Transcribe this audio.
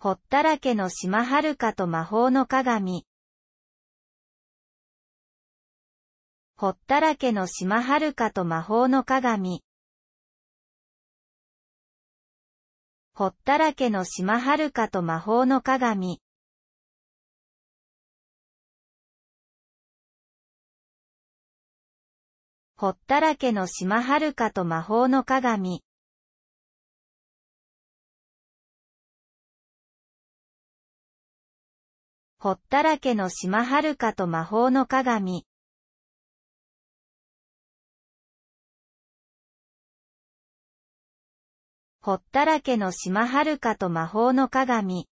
ほったらけの島るかと魔法の鏡。ほったらけの島るかと魔法の鏡。ほったらけの島るかと魔法の鏡。ほったらけの島るかと魔法の鏡。ほったらけの島るかと魔法の鏡。ほったらけの島るかと魔法の鏡。